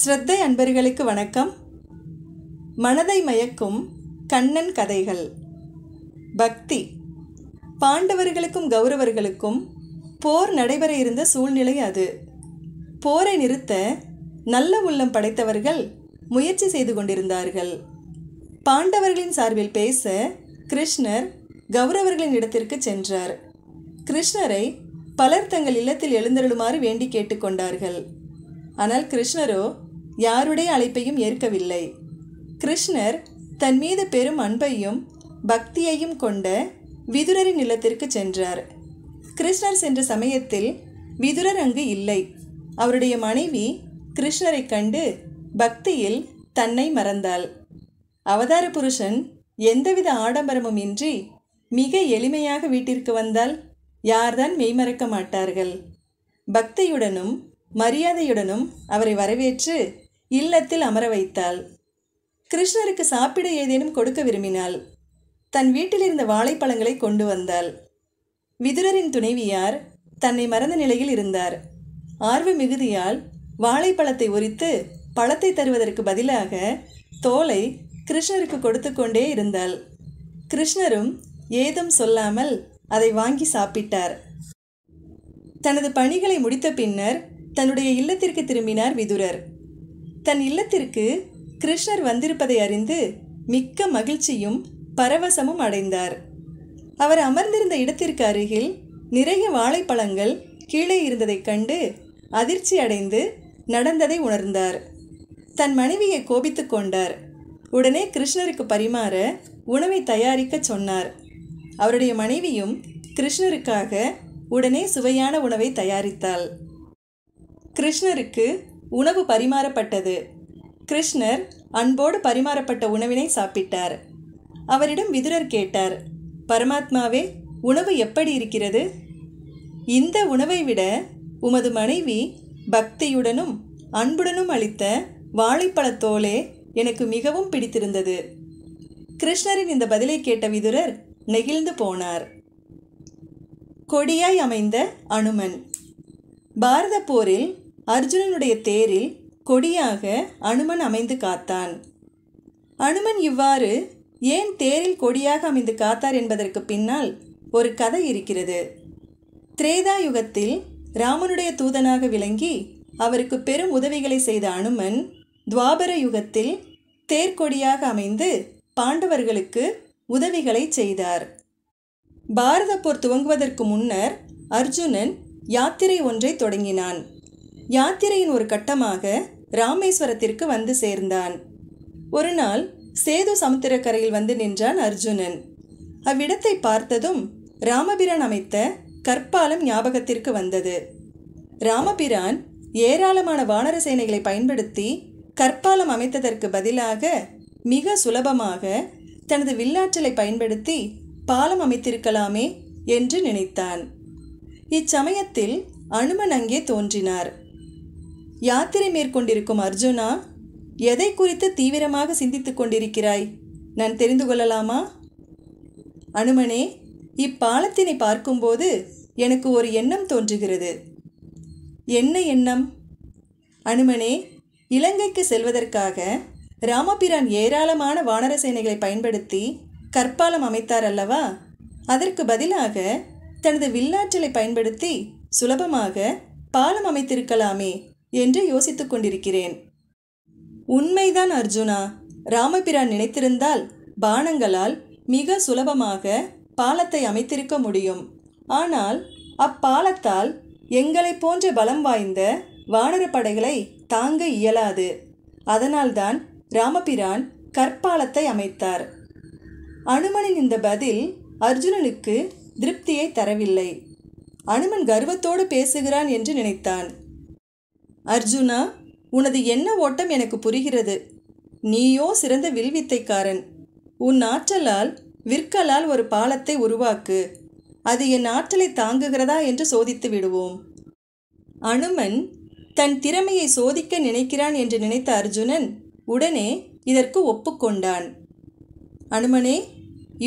ஸ்ரத்தை அன்பர்களுக்கு வணக்கம் மனதை மயக்கும் கண்ணன் கதைகள் பக்தி பாண்டவர்களுக்கும் கௌரவர்களுக்கும் போர் நடைபெற இருந்த சூழ்நிலை அது போரை நிறுத்த நல்ல உள்ளம் படைத்தவர்கள் முயற்சி செய்து கொண்டிருந்தார்கள் பாண்டவர்களின் சார்பில் பேச கிருஷ்ணர் கௌரவர்களின் இடத்திற்கு சென்றார் கிருஷ்ணரை பலர் தங்கள் இல்லத்தில் எழுந்தருளுமாறு வேண்டி கேட்டுக்கொண்டார்கள் ஆனால் கிருஷ்ணரோ யாருடைய அழைப்பையும் ஏற்கவில்லை கிருஷ்ணர் தன் மீது பெரும் அன்பையும் பக்தியையும் கொண்ட விதுரரின் நிலத்திற்கு சென்றார் கிருஷ்ணர் சென்ற சமயத்தில் விதுரர் அங்கு இல்லை அவருடைய மனைவி கிருஷ்ணரை கண்டு பக்தியில் தன்னை மறந்தாள் அவதார புருஷன் எந்தவித ஆடம்பரமும் இன்றி மிக எளிமையாக வீட்டிற்கு வந்தால் யார்தான் மெய்மறக்க மாட்டார்கள் பக்தியுடனும் மரியாதையுடனும் அவரை வரவேற்று இல்லத்தில் அமர வைத்தாள் கிருஷ்ணருக்கு சாப்பிட ஏதேனும் கொடுக்க விரும்பினாள் தன் வீட்டில் இருந்த வாழைப்பழங்களை கொண்டு வந்தாள் விதுரரின் துணைவியார் தன்னை மறந்த நிலையில் இருந்தார் ஆர்வ மிகுதியால் வாழைப்பழத்தை உரித்து பழத்தை தருவதற்கு பதிலாக தோலை கிருஷ்ணருக்கு கொடுத்து கொண்டே இருந்தாள் கிருஷ்ணரும் ஏதும் சொல்லாமல் அதை வாங்கி சாப்பிட்டார் தனது பணிகளை முடித்த பின்னர் தன்னுடைய இல்லத்திற்கு திரும்பினார் விதுரர் தன் இல்லத்திற்கு கிருஷ்ணர் வந்திருப்பதை அறிந்து மிக்க மகிழ்ச்சியும் பரவசமும் அடைந்தார் அவர் அமர்ந்திருந்த இடத்திற்கு அருகில் நிறைய வாழைப்பழங்கள் கீழே இருந்ததைக் கண்டு அதிர்ச்சி அடைந்து நடந்ததை உணர்ந்தார் தன் மனைவியை கோபித்து கொண்டார் உடனே கிருஷ்ணருக்கு பரிமாற உணவை தயாரிக்க சொன்னார் அவருடைய மனைவியும் கிருஷ்ணருக்காக உடனே சுவையான உணவை தயாரித்தாள் கிருஷ்ணருக்கு உணவு பரிமாறப்பட்டது கிருஷ்ணர் அன்போடு பரிமாறப்பட்ட உணவினை சாப்பிட்டார் அவரிடம் விதுரர் கேட்டார் பரமாத்மாவே உணவு எப்படி இருக்கிறது இந்த உணவை விட உமது மனைவி பக்தியுடனும் அன்புடனும் அளித்த வாழைப்பழத்தோலே எனக்கு மிகவும் பிடித்திருந்தது கிருஷ்ணரின் இந்த பதிலை கேட்ட விதுரர் நெகிழ்ந்து போனார் கொடியாய் அமைந்த அனுமன் பாரத போரில் அர்ஜுனனுடைய தேரில் கொடியாக அனுமன் அமைந்து காத்தான் அனுமன் இவ்வாறு ஏன் தேரில் கொடியாக அமைந்து காத்தார் என்பதற்கு பின்னால் ஒரு கதை இருக்கிறது திரேதா யுகத்தில் ராமனுடைய தூதனாக விளங்கி அவருக்கு பெரும் உதவிகளை செய்த அனுமன் துவாபர யுகத்தில் தேர்கொடியாக அமைந்து பாண்டவர்களுக்கு உதவிகளை செய்தார் பாரத போர் துவங்குவதற்கு முன்னர் அர்ஜுனன் யாத்திரை ஒன்றை தொடங்கினான் யாத்திரையின் ஒரு கட்டமாக ராமேஸ்வரத்திற்கு வந்து சேர்ந்தான் ஒரு நாள் சேது சமுத்திரக்கரையில் வந்து நின்றான் அர்ஜுனன் அவ்விடத்தை பார்த்ததும் ராமபிரான் அமைத்த கற்பாலம் ஞாபகத்திற்கு வந்தது ராமபிரான் ஏராளமான வானர சேனைகளை பயன்படுத்தி கற்பாலம் அமைத்ததற்கு பதிலாக மிக சுலபமாக தனது வில்லாற்றலை பயன்படுத்தி பாலம் அமைத்திருக்கலாமே என்று நினைத்தான் இச்சமயத்தில் அனுமன் அங்கே தோன்றினார் யாத்திரை மேற்கொண்டிருக்கும் அர்ஜுனா எதை குறித்து தீவிரமாக சிந்தித்துக் கொண்டிருக்கிறாய் நான் தெரிந்து கொள்ளலாமா அனுமனே இப்பாலத்தினை பார்க்கும்போது எனக்கு ஒரு எண்ணம் தோன்றுகிறது என்ன எண்ணம் அனுமனே இலங்கைக்கு செல்வதற்காக ராமபிரான் ஏராளமான வானர சேனைகளை பயன்படுத்தி கற்பாலம் அமைத்தார் அல்லவா அதற்கு பதிலாக தனது வில்லாற்றலை பயன்படுத்தி சுலபமாக பாலம் அமைத்திருக்கலாமே என்று யோசித்துக் கொண்டிருக்கிறேன் உண்மைதான் அர்ஜுனா ராமபிரான் நினைத்திருந்தால் பானங்களால் மிக சுலபமாக பாலத்தை அமைத்திருக்க முடியும் ஆனால் அப்பாலத்தால் எங்களை போன்ற பலம் வாய்ந்த வானர படைகளை தாங்க இயலாது அதனால்தான் ராமபிரான் கற்பாலத்தை அமைத்தார் அனுமனின் இந்த பதில் அர்ஜுனனுக்கு திருப்தியை தரவில்லை அனுமன் கர்வத்தோடு பேசுகிறான் என்று நினைத்தான் அர்ஜுனா உனது என்ன ஓட்டம் எனக்கு புரிகிறது நீயோ சிறந்த வில்வித்தைக்காரன் உன் ஆற்றலால் விற்கலால் ஒரு பாலத்தை உருவாக்கு அது என் ஆற்றலை தாங்குகிறதா என்று சோதித்து விடுவோம் அனுமன் தன் திறமையை சோதிக்க நினைக்கிறான் என்று நினைத்த அர்ஜுனன் உடனே இதற்கு ஒப்புக்கொண்டான் அனுமனே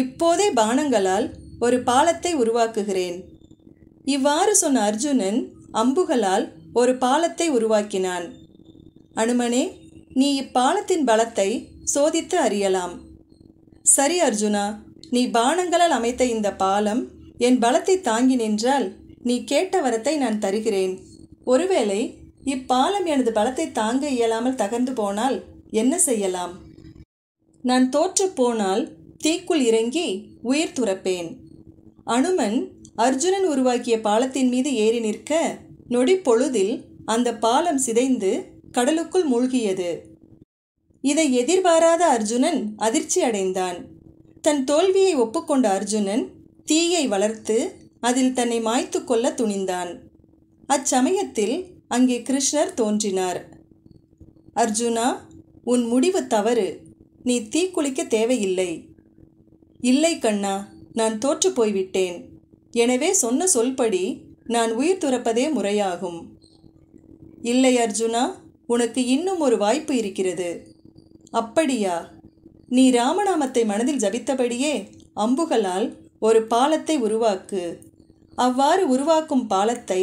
இப்போதே பானங்களால் ஒரு பாலத்தை உருவாக்குகிறேன் இவ்வாறு சொன்ன அர்ஜுனன் அம்புகளால் ஒரு பாலத்தை உருவாக்கினான் அனுமனே நீ இப்பாலத்தின் பலத்தை சோதித்து அறியலாம் சரி அர்ஜுனா நீ பானங்களால் அமைத்த இந்த பாலம் என் பலத்தை தாங்கி நின்றால் நீ கேட்ட வரத்தை நான் தருகிறேன் ஒருவேளை இப்பாலம் எனது பலத்தை தாங்க இயலாமல் தகர்ந்து போனால் என்ன செய்யலாம் நான் தோற்று போனால் தீக்குள் இறங்கி உயிர் துறப்பேன் அனுமன் அர்ஜுனன் உருவாக்கிய பாலத்தின் மீது ஏறி நிற்க நொடி பொழுதில் அந்த பாலம் சிதைந்து கடலுக்குள் மூழ்கியது இதை எதிர்பாராத அர்ஜுனன் அதிர்ச்சி அடைந்தான் தன் தோல்வியை ஒப்புக்கொண்ட அர்ஜுனன் தீயை வளர்த்து அதில் தன்னை மாய்த்து கொள்ள துணிந்தான் அச்சமயத்தில் அங்கே கிருஷ்ணர் தோன்றினார் அர்ஜுனா உன் முடிவு தவறு நீ தீக்குளிக்க தேவையில்லை இல்லை கண்ணா நான் தோற்று போய்விட்டேன் எனவே சொன்ன சொல்படி நான் உயிர் துறப்பதே முறையாகும் இல்லை அர்ஜுனா உனக்கு இன்னும் ஒரு வாய்ப்பு இருக்கிறது அப்படியா நீ ராமநாமத்தை மனதில் ஜபித்தபடியே அம்புகளால் ஒரு பாலத்தை உருவாக்கு அவ்வாறு உருவாக்கும் பாலத்தை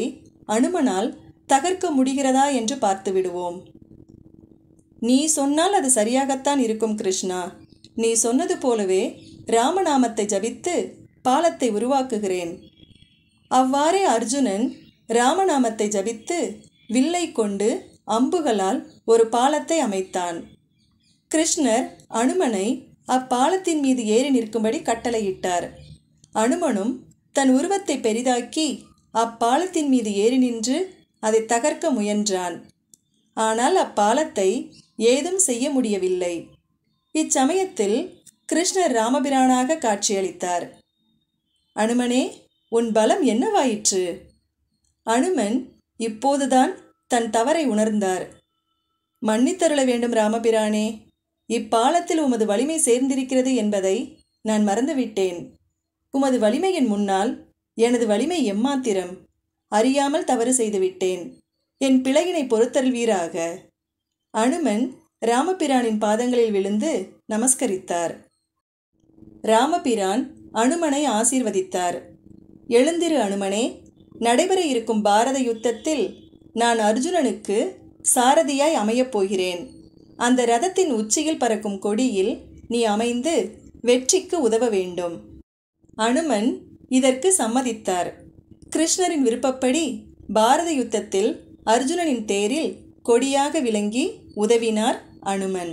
அனுமனால் தகர்க்க முடிகிறதா என்று பார்த்து விடுவோம் நீ சொன்னால் அது சரியாகத்தான் இருக்கும் கிருஷ்ணா நீ சொன்னது போலவே ராமநாமத்தை ஜபித்து பாலத்தை உருவாக்குகிறேன் அவ்வாறே அர்ஜுனன் ராமநாமத்தை ஜபித்து வில்லை கொண்டு அம்புகளால் ஒரு பாலத்தை அமைத்தான் கிருஷ்ணர் அனுமனை அப்பாலத்தின் மீது ஏறி நிற்கும்படி கட்டளையிட்டார் அனுமனும் தன் உருவத்தை பெரிதாக்கி அப்பாலத்தின் மீது ஏறி நின்று அதை தகர்க்க முயன்றான் ஆனால் அப்பாலத்தை ஏதும் செய்ய முடியவில்லை இச்சமயத்தில் கிருஷ்ணர் ராமபிரானாக காட்சியளித்தார் அனுமனே உன் பலம் என்னவாயிற்று அனுமன் இப்போதுதான் தன் தவறை உணர்ந்தார் மன்னித்தருள வேண்டும் ராமபிரானே இப்பாலத்தில் உமது வலிமை சேர்ந்திருக்கிறது என்பதை நான் மறந்துவிட்டேன் உமது வலிமையின் முன்னால் எனது வலிமை எம்மாத்திரம் அறியாமல் தவறு செய்துவிட்டேன் என் பிழையினை பொறுத்தருள்வீராக அனுமன் ராமபிரானின் பாதங்களில் விழுந்து நமஸ்கரித்தார் ராமபிரான் அனுமனை ஆசீர்வதித்தார் எழுந்திரு அனுமனே நடைபெற இருக்கும் பாரத யுத்தத்தில் நான் அர்ஜுனனுக்கு சாரதியாய் அமையப் போகிறேன் அந்த ரதத்தின் உச்சியில் பறக்கும் கொடியில் நீ அமைந்து வெற்றிக்கு உதவ வேண்டும் அனுமன் இதற்கு சம்மதித்தார் கிருஷ்ணரின் விருப்பப்படி பாரத யுத்தத்தில் அர்ஜுனனின் தேரில் கொடியாக விளங்கி உதவினார் அனுமன்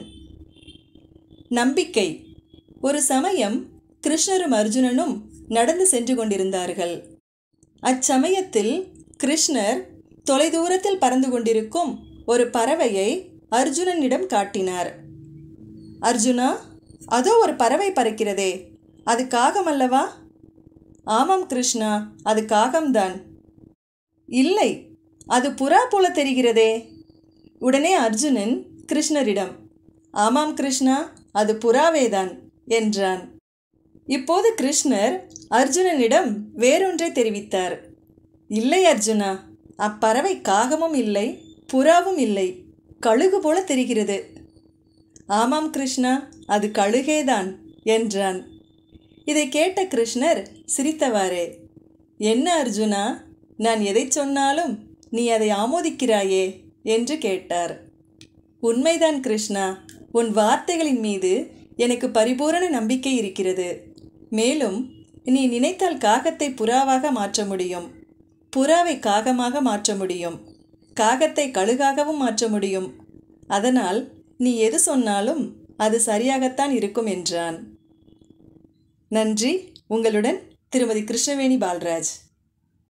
நம்பிக்கை ஒரு சமயம் கிருஷ்ணரும் அர்ஜுனனும் நடந்து சென்று கொண்டிருந்தார்கள் அச்சமயத்தில் கிருஷ்ணர் தொலைதூரத்தில் பறந்து கொண்டிருக்கும் ஒரு பறவையை அர்ஜுனனிடம் காட்டினார் அர்ஜுனா அதோ ஒரு பறவை பறக்கிறதே அது காகம் அல்லவா ஆமாம் கிருஷ்ணா அது காகம்தான் இல்லை அது புறா போல தெரிகிறதே உடனே அர்ஜுனன் கிருஷ்ணரிடம் ஆமாம் கிருஷ்ணா அது புறாவேதான் என்றான் இப்போது கிருஷ்ணர் அர்ஜுனனிடம் வேறொன்றை தெரிவித்தார் இல்லை அர்ஜுனா அப்பறவை காகமும் இல்லை புறாவும் இல்லை கழுகு போல தெரிகிறது ஆமாம் கிருஷ்ணா அது கழுகேதான் என்றான் இதை கேட்ட கிருஷ்ணர் சிரித்தவாறே என்ன அர்ஜுனா நான் எதை சொன்னாலும் நீ அதை ஆமோதிக்கிறாயே என்று கேட்டார் உண்மைதான் கிருஷ்ணா உன் வார்த்தைகளின் மீது எனக்கு பரிபூரண நம்பிக்கை இருக்கிறது மேலும் நீ நினைத்தால் காகத்தை புறாவாக மாற்ற முடியும் புறாவை காகமாக மாற்ற முடியும் காகத்தை கழுகாகவும் மாற்ற முடியும் அதனால் நீ எது சொன்னாலும் அது சரியாகத்தான் இருக்கும் என்றான் நன்றி உங்களுடன் திருமதி கிருஷ்ணவேணி பால்ராஜ்